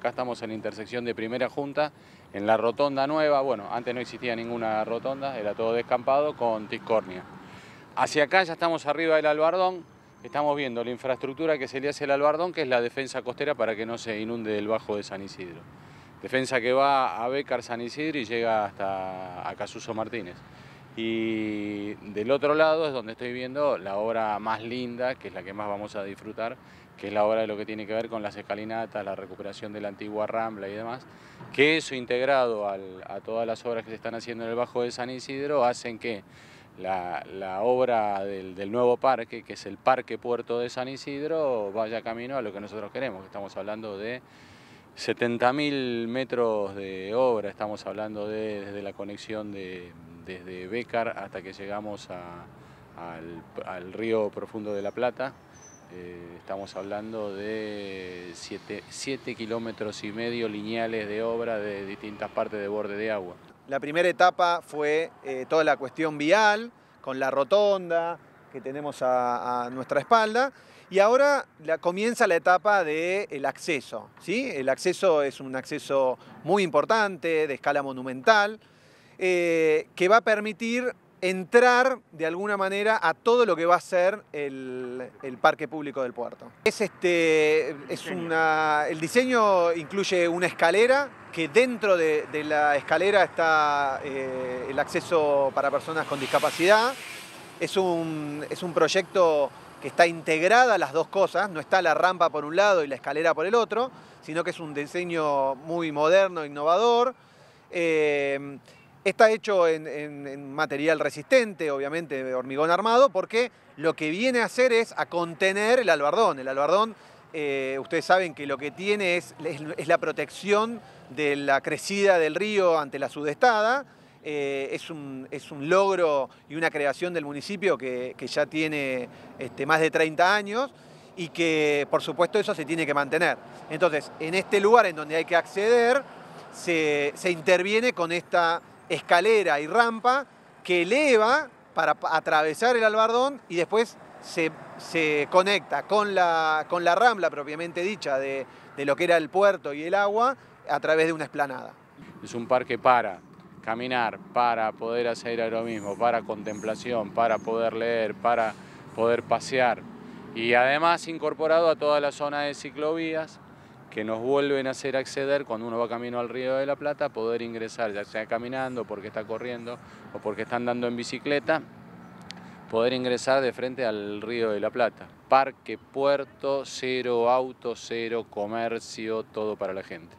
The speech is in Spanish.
Acá estamos en la intersección de Primera Junta, en la rotonda nueva, bueno, antes no existía ninguna rotonda, era todo descampado con Tiscornia. Hacia acá ya estamos arriba del albardón, estamos viendo la infraestructura que se le hace al albardón, que es la defensa costera para que no se inunde el bajo de San Isidro. Defensa que va a Becar San Isidro y llega hasta Casuso Martínez. Y del otro lado es donde estoy viendo la obra más linda, que es la que más vamos a disfrutar, que es la obra de lo que tiene que ver con las escalinatas, la recuperación de la antigua Rambla y demás, que eso integrado a todas las obras que se están haciendo en el Bajo de San Isidro hacen que la, obra del, del, nuevo parque, que es el Parque Puerto de San Isidro, vaya camino a lo que nosotros queremos, que estamos hablando de 70.000 metros de obra, estamos hablando de, desde la conexión de, desde Becar hasta que llegamos al, río profundo de La Plata. Eh, estamos hablando de 7 kilómetros y medio lineales de obra de distintas partes de borde de agua. La primera etapa fue eh, toda la cuestión vial, con la rotonda, que tenemos a, nuestra espalda. Y ahora la, comienza la etapa del acceso. ¿sí? El acceso es un acceso muy importante, de escala monumental, eh, que va a permitir entrar de alguna manera a todo lo que va a ser el, parque público del puerto. Es este, es el diseño incluye una escalera que dentro de, la escalera está eh, el acceso para personas con discapacidad. Es un, proyecto que está integrada las dos cosas, no está la rampa por un lado y la escalera por el otro, sino que es un diseño muy moderno, innovador. Eh, está hecho en, material resistente, obviamente hormigón armado, porque lo que viene a hacer es a contener el albardón. El albardón, eh, ustedes saben que lo que tiene es la protección de la crecida del río ante la sudestada, eh, es, un, es, un, logro y una creación del municipio que, ya tiene este, más de 30 años y que por supuesto eso se tiene que mantener. Entonces, en este lugar en donde hay que acceder, se, interviene con esta escalera y rampa que eleva para atravesar el albardón y después se, conecta con la, con la rambla propiamente dicha de, de lo que era el puerto y el agua a través de una esplanada. Es un parque para, caminar, para poder hacer mismo para contemplación, para poder leer, para poder pasear. Y además incorporado a toda la zona de ciclovías que nos vuelven a hacer acceder cuando uno va camino al Río de la Plata, poder ingresar, ya sea caminando, porque está corriendo o porque está andando en bicicleta, poder ingresar de frente al Río de la Plata. Parque, puerto, cero auto, cero comercio, todo para la gente.